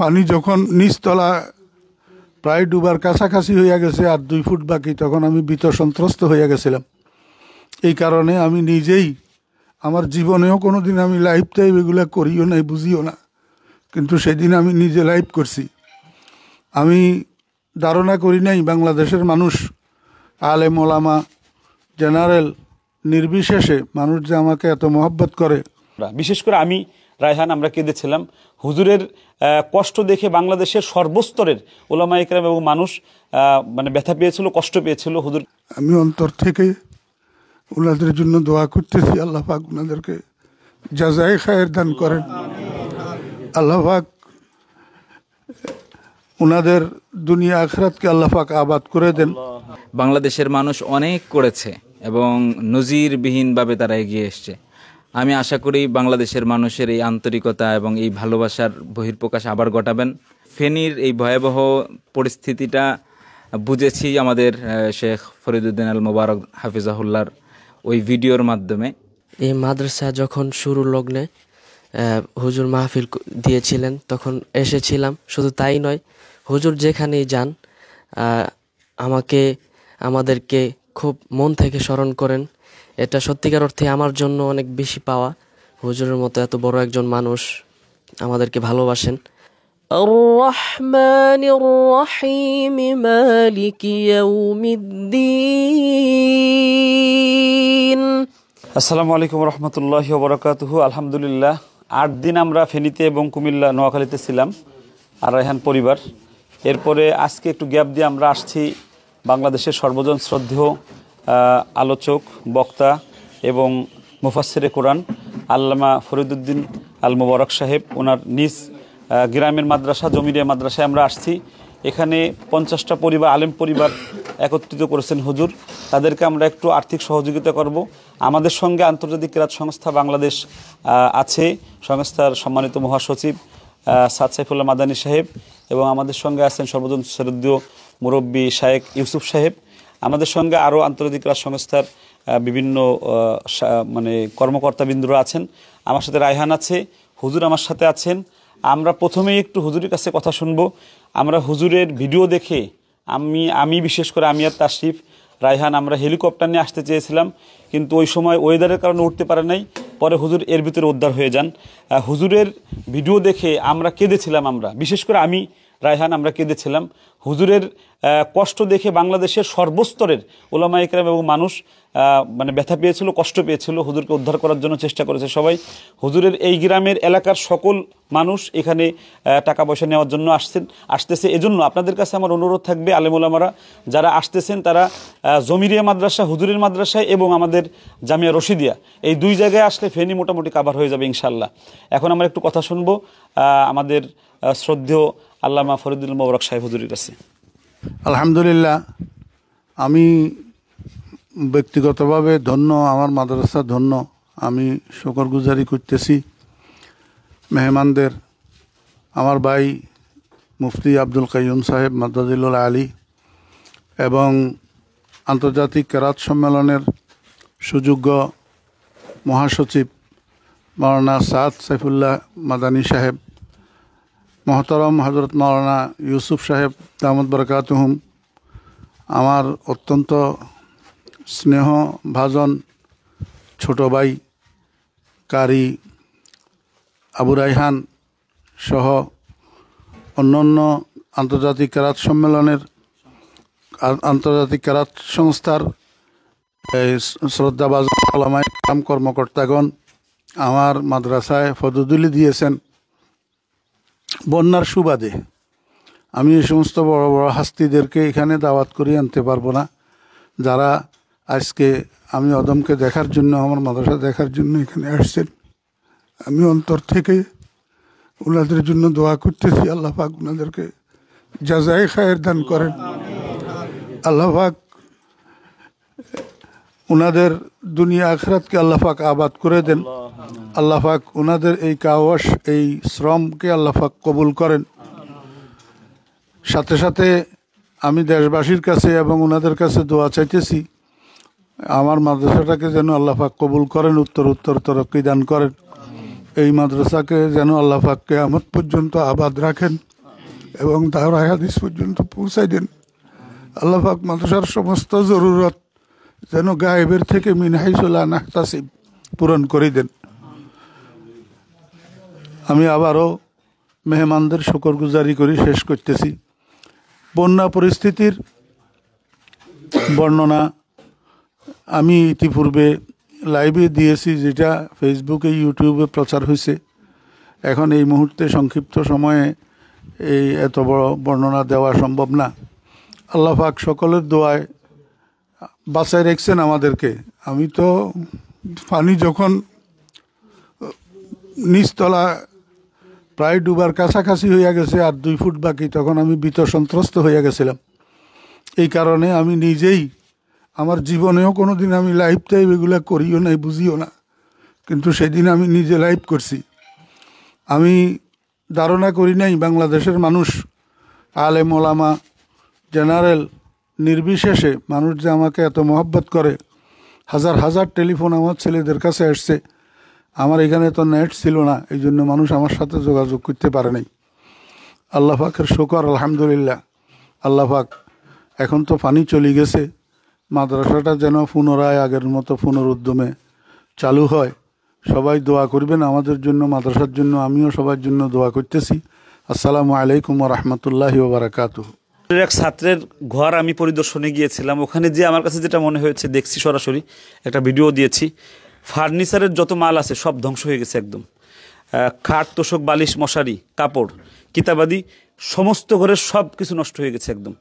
পানি যখন নিচতলা প্রায় ডুবার কাছাকাছি হইয়া গেছে আর দুই ফুট বাকি তখন আমি বিত সন্ত্রস্ত হইয়া গেছিলাম এই কারণে আমি নিজেই আমার জীবনেও কোনো দিন আমি লাইভ টাইপ এগুলো করিও নাই বুঝিও না কিন্তু সেদিন আমি নিজে লাইভ করছি আমি ধারণা করি নাই বাংলাদেশের মানুষ আলে মোলামা জেনারেল নির্বিশেষে মানুষ যে আমাকে এত মহব্বত করে বিশেষ করে আমি রায়হান আমরা কেঁদেছিলাম হুজুরের কষ্ট দেখে বাংলাদেশের সর্বস্তরের ওলামা ইকরাম এবং মানুষ মানে ব্যথা পেয়েছিল কষ্ট পেয়েছিল হুজুর আমি অন্তর থেকে ওনাদের জন্য দোয়া করতেছি আল্লাহ পাক ওনাদেরকে যাজাই খায়ের দান করেন আল্লাহ পাক ওনাদের দুনিয়া আখরাতকে আল্লাহ পাক আবাদ করে দেন বাংলাদেশের মানুষ অনেক করেছে এবং নজিরবিহীনভাবে তারা এগিয়ে এসছে আমি আশা করি বাংলাদেশের মানুষের এই আন্তরিকতা এবং এই ভালোবাসার বহির্প্রকাশ আবার ঘটাবেন ফেনীর এই ভয়াবহ পরিস্থিতিটা বুঝেছি আমাদের শেখ ফরিদুদ্দিন আল মোবারক হাফিজাহুল্লার ওই ভিডিওর মাধ্যমে এই মাদ্রাসা যখন শুরু লগ্নে হুজুর মাহফিল দিয়েছিলেন তখন এসেছিলাম শুধু তাই নয় হুজুর যেখানেই যান আমাকে আমাদেরকে খুব মন থেকে স্মরণ করেন এটা সত্যিকার অর্থে আমার জন্য অনেক বেশি পাওয়া হুজুরের মতো এত বড় একজন মানুষ আমাদেরকে ভালোবাসেন الرحمن الرحيم مالك يوم الدين আসসালামু আলাইকুম রহমতুল্লাহ বরকাতুহু আলহামদুলিল্লাহ আট দিন আমরা ফেনীতে এবং কুমিল্লা নোয়াখালীতে ছিলাম আর রায়হান পরিবার এরপরে আজকে একটু গ্যাপ দিয়ে আমরা আসছি বাংলাদেশের সর্বজন শ্রদ্ধেয় আলোচক বক্তা এবং মুফাসের কোরআন আল্লামা ফরিদুদ্দিন আল মুবারক সাহেব ওনার নিজ গ্রামের মাদ্রাসা জমিরিয়া মাদ্রাসায় আমরা আসছি এখানে পঞ্চাশটা পরিবার আলেম পরিবার একত্রিত করেছেন হুজুর তাদেরকে আমরা একটু আর্থিক সহযোগিতা করব আমাদের সঙ্গে আন্তর্জাতিক ক্রাত সংস্থা বাংলাদেশ আছে সংস্থার সম্মানিত মহাসচিব সাদ সাইফুল্লাহ মাদানী সাহেব এবং আমাদের সঙ্গে আছেন সর্বজন শরদ্দীয় মুরব্বী শায়েক ইউসুফ সাহেব আমাদের সঙ্গে আরও আন্তর্জাতিক রাজ সংস্থার বিভিন্ন মানে কর্মকর্তাবৃন্দরা আছেন আমার সাথে রায়হান আছে হুজুর আমার সাথে আছেন আমরা প্রথমেই একটু হুজুরের কাছে কথা শুনবো আমরা হুজুরের ভিডিও দেখে আমি আমি বিশেষ করে আমি আর তাশরিফ রায়হান আমরা হেলিকপ্টার নিয়ে আসতে চেয়েছিলাম কিন্তু ওই সময় ওয়েদারের কারণে উঠতে পারে নাই পরে হুজুর এর ভিতরে উদ্ধার হয়ে যান হুজুরের ভিডিও দেখে আমরা কেঁদেছিলাম আমরা বিশেষ করে আমি রায়হান আমরা কেঁদেছিলাম হুজুরের কষ্ট দেখে বাংলাদেশের সর্বস্তরের ওলামা ইকরাম এবং মানুষ মানে ব্যথা পেয়েছিল কষ্ট পেয়েছিল হুজুরকে উদ্ধার করার জন্য চেষ্টা করেছে সবাই হুজুরের এই গ্রামের এলাকার সকল মানুষ এখানে টাকা পয়সা নেওয়ার জন্য আসছেন আসতেছে এজন্য আপনাদের কাছে আমার অনুরোধ থাকবে আলেমুলামারা যারা আসতেছেন তারা জমিরিয়া মাদ্রাসা হুজুরের মাদ্রাসায় এবং আমাদের জামিয়া রশিদিয়া এই দুই জায়গায় আসলে ফেনি মোটামুটি কাবার হয়ে যাবে ইনশাল্লাহ এখন আমরা একটু কথা শুনবো আমাদের শ্রদ্ধেয় আল্লামা ফরিদুল মোবরক সাহেব হুজুরের কাছে আলহামদুলিল্লাহ আমি ব্যক্তিগতভাবে ধন্য আমার মাদ্রাসা ধন্য আমি শকরগুজারি করতেছি মেহমানদের আমার ভাই মুফতি আব্দুল কাইম সাহেব মাদ্রাজিল্লা আলী এবং আন্তর্জাতিক কেরাত সম্মেলনের সুযোগ্য মহাসচিব মরানা সাদ সাইফুল্লাহ মাদানী সাহেব মহতরম হজরত মৌলানা ইউসুফ সাহেব দামদ বরকাতহুম আমার অত্যন্ত স্নেহ ভাজন ছোট ভাই কারি আবু রাইহান সহ অন্যান্য আন্তর্জাতিক কেরাত সম্মেলনের আন্তর্জাতিক কেরাত সংস্থার শ্রদ্ধাবাজ আলামায় কাম কর্মকর্তাগণ আমার মাদ্রাসায় ফদুদুলি দিয়েছেন বন্যার সুবাদে আমি এই সমস্ত বড় বড় হাস্তিদেরকে এখানে দাওয়াত করিয়ে আনতে পারবো না যারা আজকে আমি অদমকে দেখার জন্য আমার মাদ্রাসা দেখার জন্য এখানে আসছেন আমি অন্তর থেকে ওনাদের জন্য দোয়া করতেছি আল্লাহ পাক ওনাদেরকে যায় খায়ের দান করেন আল্লাহ পাক ওনাদের দুনিয়া আখরাতকে আল্লাফাক আবাদ করে দেন আল্লাফাক ওনাদের এই কাওয়াস এই শ্রমকে আল্লাফাক কবুল করেন সাথে সাথে আমি দেশবাসীর কাছে এবং ওনাদের কাছে দোয়া চাইতেছি আমার মাদ্রাসাটাকে যেন আল্লাফাক কবুল করেন উত্তর উত্তর তরক্কি দান করেন এই মাদ্রাসাকে যেন আল্লাহাককে আমদ পর্যন্ত আবাদ রাখেন এবং তার হাদিস পর্যন্ত পৌঁছাই দেন আল্লাহাক মাদ্রাসার সমস্ত জরুরত যেন গায়েবের থেকে মিনহাইসুল্লাহ নাহতাসিব পূরণ করে দেন আমি আবারও মেহমানদের শকরগুজারি করে শেষ করতেছি বন্যা পরিস্থিতির বর্ণনা আমি ইতিপূর্বে লাইভে দিয়েছি যেটা ফেসবুকে ইউটিউবে প্রচার হয়েছে এখন এই মুহূর্তে সংক্ষিপ্ত সময়ে এই এত বড় বর্ণনা দেওয়া সম্ভব না আল্লাহাক সকলের দোয়ায় বাসায় রেখছেন আমাদেরকে আমি তো পানি যখন নিচতলা প্রায় ডুবার কাছাকাছি হইয়া গেছে আর দুই ফুট বাকি তখন আমি বিত সন্ত্রস্ত হইয়া গেছিলাম এই কারণে আমি নিজেই আমার জীবনেও কোনো দিন আমি লাইভ টাইপ এগুলো করিও নাই বুঝিও না কিন্তু সেদিন আমি নিজে লাইভ করছি আমি ধারণা করি নাই বাংলাদেশের মানুষ আলেম ওলামা জেনারেল নির্বিশেষে মানুষ যে আমাকে এত মহব্বত করে হাজার হাজার টেলিফোন আমার ছেলেদের কাছে আসছে আমার এখানে তো নেট ছিল না এই জন্য মানুষ আমার সাথে যোগাযোগ করতে পারেনি নাই আল্লাহাকের শুকর আলহামদুলিল্লাহ আল্লাহাক এখন তো পানি চলে গেছে মাদ্রাসাটা যেন পুনরায় আগের মতো পুনরুদ্যমে চালু হয় সবাই দোয়া করবেন আমাদের জন্য মাদ্রাসার জন্য আমিও সবার জন্য দোয়া করতেছি আসসালামু আলাইকুম রহমতুল্লাহি বারাকাতু এক ছাত্রের ঘর আমি পরিদর্শনে গিয়েছিলাম ওখানে যে আমার কাছে যেটা মনে হয়েছে দেখছি সরাসরি একটা ভিডিও দিয়েছি ফার্নিচারের যত মাল আছে সব ধ্বংস হয়ে গেছে একদম খাট তোষক বালিশ মশারি কাপড় কিতাবাদি সমস্ত ঘরের সব কিছু নষ্ট হয়ে গেছে একদম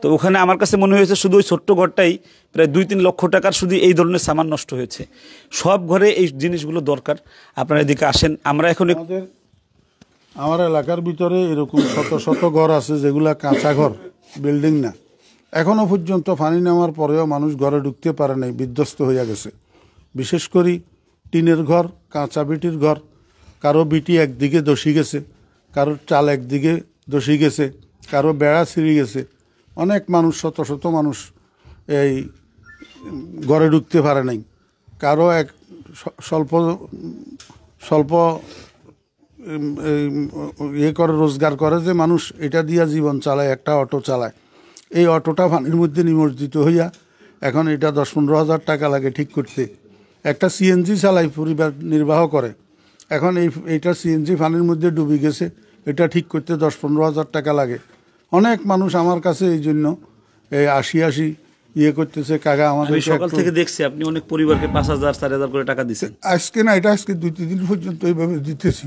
তো ওখানে আমার কাছে মনে হয়েছে শুধু ওই ছোট্ট ঘরটাই প্রায় দুই তিন লক্ষ টাকার শুধু এই ধরনের সামান নষ্ট হয়েছে সব ঘরে এই জিনিসগুলো দরকার আপনারা এদিকে আসেন আমরা এখন আমার এলাকার ভিতরে এরকম শত শত ঘর আছে যেগুলা কাঁচা ঘর বিল্ডিং না এখনও পর্যন্ত পানি নামার পরেও মানুষ ঘরে ঢুকতে পারে নাই বিধ্বস্ত হইয়া গেছে বিশেষ করি টিনের ঘর কাঁচা বিটির ঘর কারো বিটি একদিকে দষি গেছে কারো চাল একদিকে দষি গেছে কারো বেড়া ছিঁড়ে গেছে অনেক মানুষ শত শত মানুষ এই ঘরে ঢুকতে পারে নাই কারো এক স্বল্প স্বল্প ইয়ে করে রোজগার করে যে মানুষ এটা দিয়া জীবন চালায় একটা অটো চালায় এই অটোটা পানির মধ্যে নিমজ্জিত হইয়া এখন এটা দশ পনেরো হাজার টাকা লাগে ঠিক করতে একটা সিএনজি চালায় পরিবার নির্বাহ করে এখন এই এইটা সিএনজি ফানের মধ্যে ডুবে গেছে এটা ঠিক করতে দশ পনেরো হাজার টাকা লাগে অনেক মানুষ আমার কাছে এই জন্য এই আশি আশি ইয়ে করতেছে কাকা আমাদের সকাল থেকে দেখছি আপনি অনেক পরিবারকে পাঁচ হাজার চার হাজার করে টাকা দিচ্ছেন আজকে না এটা আজকে দুই তিন দিন পর্যন্ত এইভাবে দিতেছি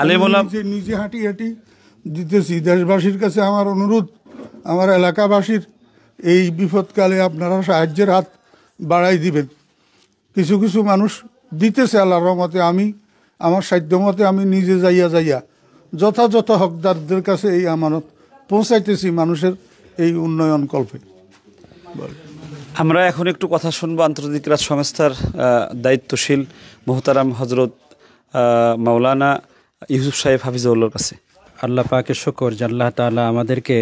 আলেমোলা নিজে হাঁটি হাঁটি দিতেছি দেশবাসীর কাছে আমার অনুরোধ আমার এলাকাবাসীর এই বিপদকালে আপনারা সাহায্যের হাত বাড়াই দিবেন কিছু কিছু মানুষ দিতেছে আল্লাহর রহমতে আমি আমার সাধ্য মতে আমি নিজে যাইয়া যাইয়া যথাযথ হকদারদের কাছে এই আমানত পৌঁছাইতেছি মানুষের এই উন্নয়ন কল্পে আমরা এখন একটু কথা শুনবো আন্তর্জাতিক রাজ সংস্থার দায়িত্বশীল মোহতারাম হজরত মাওলানা ইউসুফ সাহেব হাফিজাউল্লার কাছে আল্লাহ পাকে শকর যে আল্লাহ তালা আমাদেরকে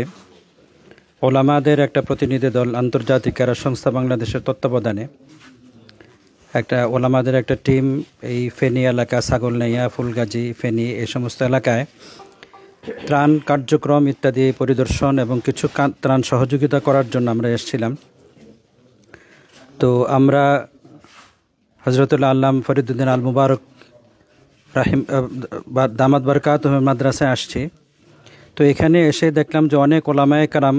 ওলামাদের একটা প্রতিনিধি দল আন্তর্জাতিক ক্যারা সংস্থা বাংলাদেশের তত্ত্বাবধানে একটা ওলামাদের একটা টিম এই ফেনী এলাকা ছাগলনাইয়া ফুলগাজী ফেনী এই সমস্ত এলাকায় ত্রাণ কার্যক্রম ইত্যাদি পরিদর্শন এবং কিছু ত্রাণ সহযোগিতা করার জন্য আমরা এসেছিলাম তো আমরা হজরতুল্লাহ আল্লাম ফরিদুদ্দিন আল মুবারক রাহিম দামাত বরকাত মাদ্রাসায় আসছি তো এখানে এসে দেখলাম যে অনেক ওলামায় কারাম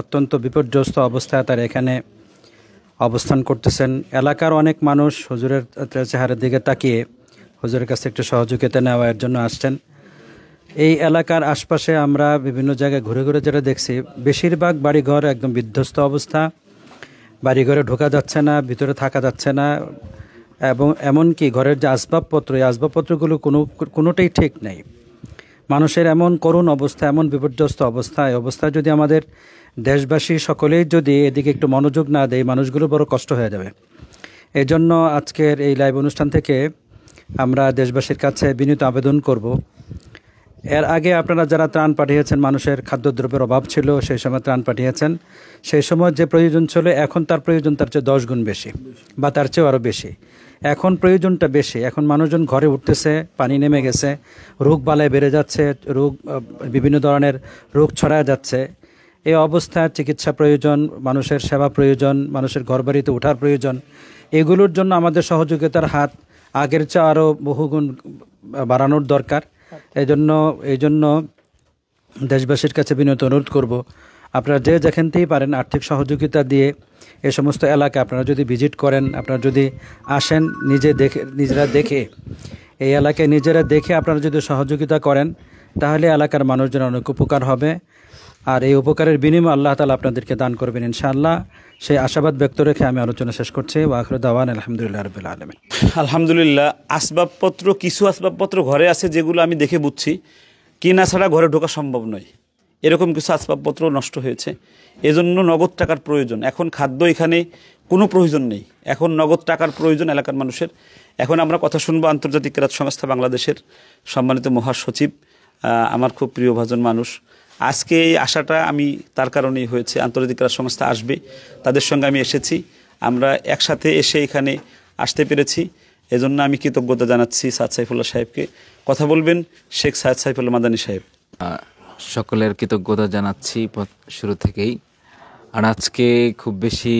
অত্যন্ত বিপর্যস্ত অবস্থায় তারা এখানে অবস্থান করতেছেন এলাকার অনেক মানুষ হুজুরের চেহারার দিকে তাকিয়ে হুজুরের কাছে একটু সহযোগিতা নেওয়ার জন্য আসছেন এই এলাকার আশপাশে আমরা বিভিন্ন জায়গায় ঘুরে ঘুরে যেটা দেখছি বেশিরভাগ বাড়িঘর একদম বিধ্বস্ত অবস্থা বাড়িঘরে ঢোকা যাচ্ছে না ভিতরে থাকা যাচ্ছে না এবং এমনকি ঘরের যে আসবাবপত্র এই আসবাবপত্রগুলো কোনো কোনোটাই ঠিক নেই মানুষের এমন করুণ অবস্থা এমন বিপর্যস্ত অবস্থা এই অবস্থায় যদি আমাদের দেশবাসী সকলেই যদি এদিকে একটু মনোযোগ না দেয় মানুষগুলো বড় কষ্ট হয়ে যাবে এজন্য আজকের এই লাইভ অনুষ্ঠান থেকে আমরা দেশবাসীর কাছে বিনীত আবেদন করব এর আগে আপনারা যারা ত্রাণ পাঠিয়েছেন মানুষের খাদ্যদ্রব্যের অভাব ছিল সেই সময় ত্রাণ পাঠিয়েছেন সেই সময় যে প্রয়োজন ছিল এখন তার প্রয়োজন তার চেয়ে দশ গুণ বেশি বা তার চেয়েও আরও বেশি এখন প্রয়োজনটা বেশি এখন মানুষজন ঘরে উঠতেছে পানি নেমে গেছে রোগ বালায় বেড়ে যাচ্ছে রোগ বিভিন্ন ধরনের রোগ ছড়া যাচ্ছে এই অবস্থায় চিকিৎসা প্রয়োজন মানুষের সেবা প্রয়োজন মানুষের ঘরবাড়িতে ওঠার প্রয়োজন এগুলোর জন্য আমাদের সহযোগিতার হাত আগের চেয়ে আরও বহুগুণ বাড়ানোর দরকার এই জন্য এই জন্য দেশবাসীর কাছে বিনত অনুরোধ করব আপনারা যে যেখান থেকেই পারেন আর্থিক সহযোগিতা দিয়ে এ সমস্ত এলাকা আপনারা যদি ভিজিট করেন আপনারা যদি আসেন নিজে দেখে নিজেরা দেখে এই এলাকায় নিজেরা দেখে আপনারা যদি সহযোগিতা করেন তাহলে এলাকার মানুষজন অনেক উপকার হবে আর এই উপকারের বিনিময় আল্লাহ তালা আপনাদেরকে দান করবেন ইনশাআল্লাহ সেই আশাবাদ ব্যক্ত রেখে আমি আলোচনা শেষ করছি ওয়াকর দাওয়ান আলহামদুলিল্লাহ রবিল্লা আলমিন আলহামদুলিল্লাহ আসবাবপত্র কিছু আসবাবপত্র ঘরে আছে যেগুলো আমি দেখে বুঝছি কিনা ছাড়া ঘরে ঢোকা সম্ভব নয় এরকম কিছু আসবাবপত্র নষ্ট হয়েছে এজন্য নগদ টাকার প্রয়োজন এখন খাদ্য এখানে কোনো প্রয়োজন নেই এখন নগদ টাকার প্রয়োজন এলাকার মানুষের এখন আমরা কথা শুনবো আন্তর্জাতিক ক্রাত সংস্থা বাংলাদেশের সম্মানিত মহাসচিব আমার খুব প্রিয় ভাজন মানুষ আজকে এই আশাটা আমি তার কারণেই হয়েছে আন্তর্জাতিক ক্রাত সংস্থা আসবে তাদের সঙ্গে আমি এসেছি আমরা একসাথে এসে এখানে আসতে পেরেছি এজন্য আমি কৃতজ্ঞতা জানাচ্ছি সাদ সাইফুল্লাহ সাহেবকে কথা বলবেন শেখ সায়দ সাইফুল্লাহ মাদানী সাহেব সকলের কৃতজ্ঞতা জানাচ্ছি শুরু থেকেই আর আজকে খুব বেশি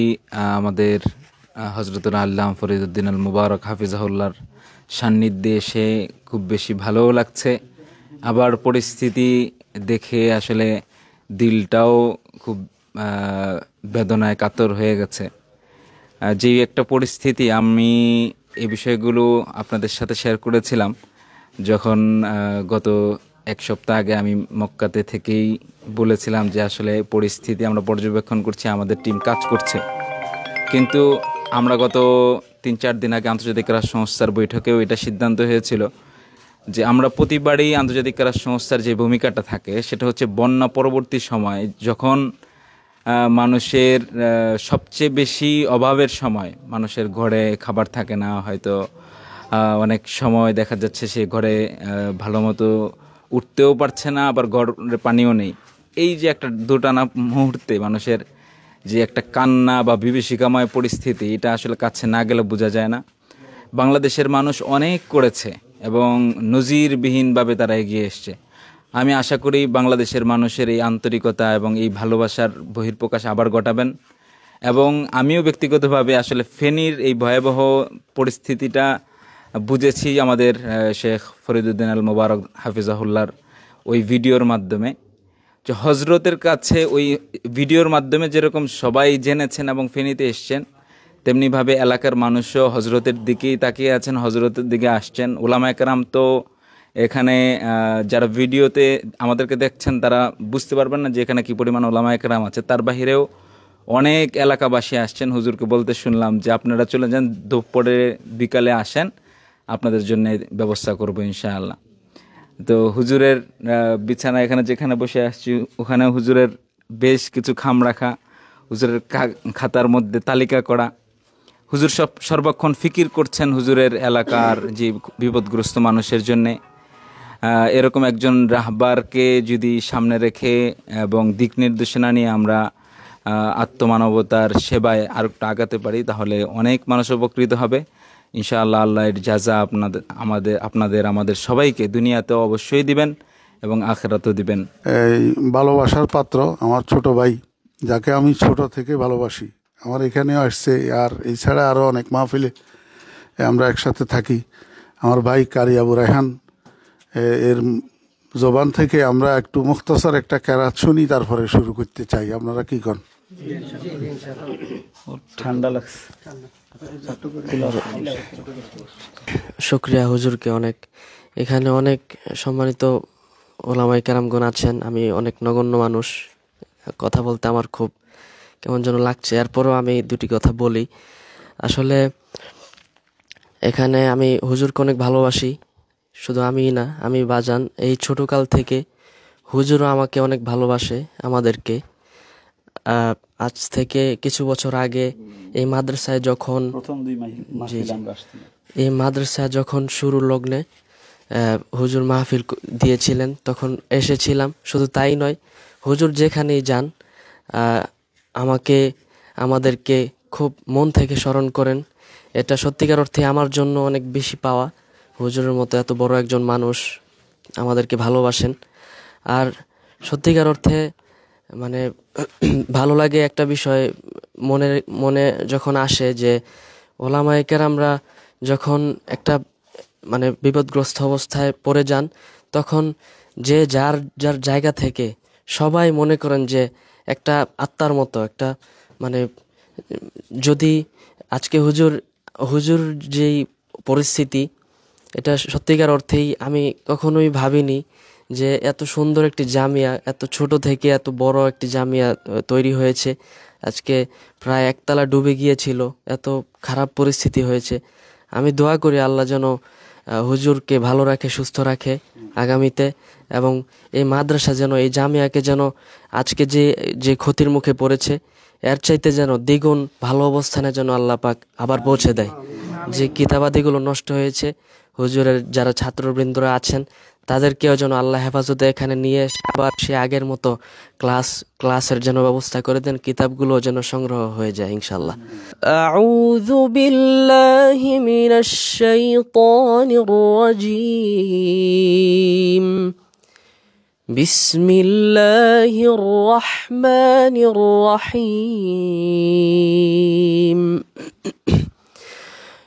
আমাদের হজরতুল আল্লাহ ফরিদুদ্দিন আল মুবারক হাফিজাহুল্লার সান্নিধ্যে এসে খুব বেশি ভালোও লাগছে আবার পরিস্থিতি দেখে আসলে দিলটাও খুব বেদনায় কাতর হয়ে গেছে যে একটা পরিস্থিতি আমি এ বিষয়গুলো আপনাদের সাথে শেয়ার করেছিলাম যখন গত এক সপ্তাহ আগে আমি মক্কাতে থেকেই বলেছিলাম যে আসলে পরিস্থিতি আমরা পর্যবেক্ষণ করছি আমাদের টিম কাজ করছে কিন্তু আমরা গত তিন চার দিন আগে আন্তর্জাতিক রাজ সংস্থার বৈঠকেও এটা সিদ্ধান্ত হয়েছিল যে আমরা প্রতিবারই আন্তর্জাতিক রাজ সংস্থার যে ভূমিকাটা থাকে সেটা হচ্ছে বন্যা পরবর্তী সময় যখন মানুষের সবচেয়ে বেশি অভাবের সময় মানুষের ঘরে খাবার থাকে না হয়তো অনেক সময় দেখা যাচ্ছে সে ঘরে ভালো মতো উঠতেও পারছে না আবার ঘরে পানিও নেই এই যে একটা দুটানা মুহূর্তে মানুষের যে একটা কান্না বা বিভীষিকাময় পরিস্থিতি এটা আসলে কাছে না গেলে বোঝা যায় না বাংলাদেশের মানুষ অনেক করেছে এবং নজিরবিহীনভাবে তারা এগিয়ে এসছে আমি আশা করি বাংলাদেশের মানুষের এই আন্তরিকতা এবং এই ভালোবাসার বহির্প্রকাশ আবার ঘটাবেন এবং আমিও ব্যক্তিগতভাবে আসলে ফেনীর এই ভয়াবহ পরিস্থিতিটা বুঝেছি আমাদের শেখ ফরিদুদ্দিন আল মুবারক হাফিজাহুল্লার ওই ভিডিওর মাধ্যমে যে হজরতের কাছে ওই ভিডিওর মাধ্যমে যেরকম সবাই জেনেছেন এবং ফেনীতে এসছেন তেমনিভাবে এলাকার মানুষও হজরতের দিকেই তাকিয়ে আছেন হজরতের দিকে আসছেন ওলামা একরাম তো এখানে যারা ভিডিওতে আমাদেরকে দেখছেন তারা বুঝতে পারবেন না যে এখানে কী পরিমাণ ওলামা একরাম আছে তার বাহিরেও অনেক এলাকাবাসী আসছেন হুজুরকে বলতে শুনলাম যে আপনারা চলে যান দুপুরে বিকালে আসেন আপনাদের জন্য ব্যবস্থা করবো ইনশাআল্লাহ তো হুজুরের বিছানা এখানে যেখানে বসে আসছি ওখানে হুজুরের বেশ কিছু খাম রাখা হুজুরের খাতার মধ্যে তালিকা করা হুজুর সব সর্বক্ষণ ফিকির করছেন হুজুরের এলাকার যে বিপদগ্রস্ত মানুষের জন্যে এরকম একজন রাহবারকে যদি সামনে রেখে এবং দিক নির্দেশনা নিয়ে আমরা আত্মমানবতার সেবায় একটু আগাতে পারি তাহলে অনেক মানুষ উপকৃত হবে ইনশাআল্লাহ আল্লাহ এর জাজা আপনাদের আমাদের আপনাদের আমাদের সবাইকে দুনিয়াতে অবশ্যই দিবেন এবং আখেরাতেও দিবেন এই ভালোবাসার পাত্র আমার ছোট ভাই যাকে আমি ছোট থেকে ভালোবাসি আমার এখানেও আসছে আর এছাড়া আরও অনেক মাহফিলে আমরা একসাথে থাকি আমার ভাই কারি আবু রেহান এর জবান থেকে আমরা একটু মুখতসার একটা ক্যারাত শুনি তারপরে শুরু করতে চাই আপনারা কি করেন ঠান্ডা লাগছে শুক্রিয়া হুজুরকে অনেক এখানে অনেক সম্মানিত ওলামাই কারামগুন আছেন আমি অনেক নগণ্য মানুষ কথা বলতে আমার খুব কেমন যেন লাগছে এরপরও আমি দুটি কথা বলি আসলে এখানে আমি হুজুরকে অনেক ভালোবাসি শুধু আমিই না আমি বাজান এই ছোটোকাল থেকে হুজুরও আমাকে অনেক ভালোবাসে আমাদেরকে আজ থেকে কিছু বছর আগে এই মাদ্রাসায় যখন এই মাদ্রাসায় যখন শুরু লগ্নে হুজুর মাহফিল দিয়েছিলেন তখন এসেছিলাম শুধু তাই নয় হুজুর যেখানেই যান আমাকে আমাদেরকে খুব মন থেকে স্মরণ করেন এটা সত্যিকার অর্থে আমার জন্য অনেক বেশি পাওয়া হুজুরের মতো এত বড় একজন মানুষ আমাদেরকে ভালোবাসেন আর সত্যিকার অর্থে মানে ভালো লাগে একটা বিষয় মনে মনে যখন আসে যে ওলামায়কের আমরা যখন একটা মানে বিপদগ্রস্ত অবস্থায় পড়ে যান তখন যে যার যার জায়গা থেকে সবাই মনে করেন যে একটা আত্মার মতো একটা মানে যদি আজকে হুজুর হুজুর যেই পরিস্থিতি এটা সত্যিকার অর্থেই আমি কখনোই ভাবিনি যে এত সুন্দর একটি জামিয়া এত ছোট থেকে এত বড় একটি জামিয়া তৈরি হয়েছে আজকে প্রায় একতলা ডুবে গিয়েছিল এত খারাপ পরিস্থিতি হয়েছে আমি দোয়া করি আল্লাহ যেন হুজুরকে ভালো রাখে সুস্থ রাখে আগামীতে এবং এই মাদ্রাসা যেন এই জামিয়াকে যেন আজকে যে যে ক্ষতির মুখে পড়েছে এর চাইতে যেন দ্বিগুণ ভালো অবস্থানে যেন আল্লাহ পাক আবার পৌঁছে দেয় যে কিতাবাদিগুলো নষ্ট হয়েছে হুজুরের যারা ছাত্রবৃন্দরা আছেন তাদেরকেও যেন আল্লাহ হেফাজতে এখানে নিয়ে আবার সে আগের মতো ক্লাস ক্লাসের যেন ব্যবস্থা করে দেন কিতাবগুলো যেন সংগ্রহ হয়ে যায় ইনশাল্লাহ আউযু বিল্লাহি মিনাশ শাইতানির রহিম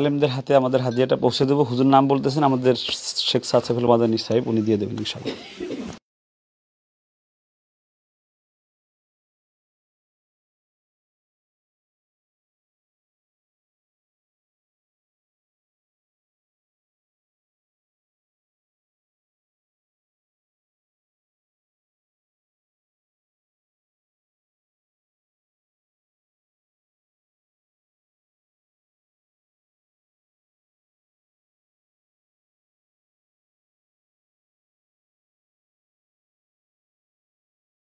আলেমদের হাতে আমাদের হাতিয়াটা পৌঁছে দেবো হুজুর নাম বলতেছেন আমাদের শেখ সাসেফুল মাদানী সাহেব উনি দিয়ে দেবেন ইনশাআল্লাহ